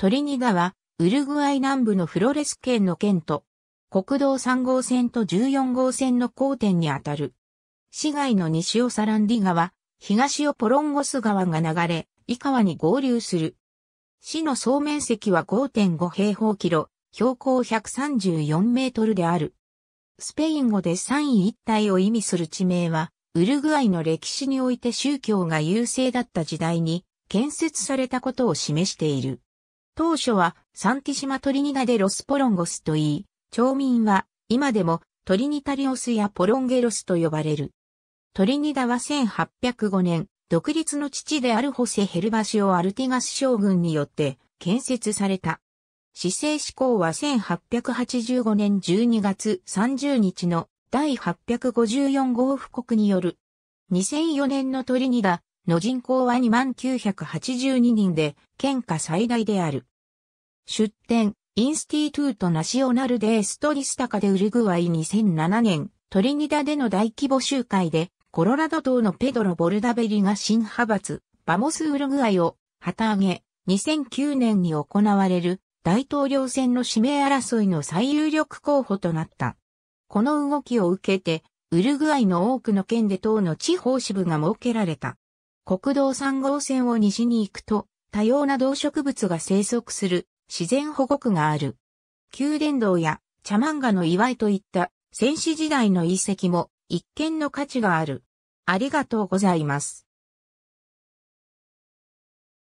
トリニダは、ウルグアイ南部のフロレス県の県と、国道3号線と14号線の交点にあたる。市街の西をサランディ川、東をポロンゴス川が流れ、以川に合流する。市の総面積は5.5平方キロ、標高134メートルである。スペイン語で三位一体を意味する地名は、ウルグアイの歴史において宗教が優勢だった時代に建設されたことを示している。当初はサンティシマトリニダでロスポロンゴスと言い、町民は今でもトリニタリオスやポロンゲロスと呼ばれる。トリニダは1805年、独立の父であるホセ・ヘルバシオ・アルティガス将軍によって建設された。市政施行は1885年12月30日の第854号布告による。2004年のトリニダの人口は2982人で、県下最大である。出展、インスティトゥートナシオナルデエストリスタカでウルグアイ2007年、トリニダでの大規模集会で、コロラド島のペドロ・ボルダベリが新派閥、バモス・ウルグアイを旗揚げ、2009年に行われる大統領選の指名争いの最有力候補となった。この動きを受けて、ウルグアイの多くの県で党の地方支部が設けられた。国道3号線を西に行くと、多様な動植物が生息する自然保護区がある。宮殿堂や茶漫画の祝いといった戦士時代の遺跡も一見の価値がある。ありがとうございます。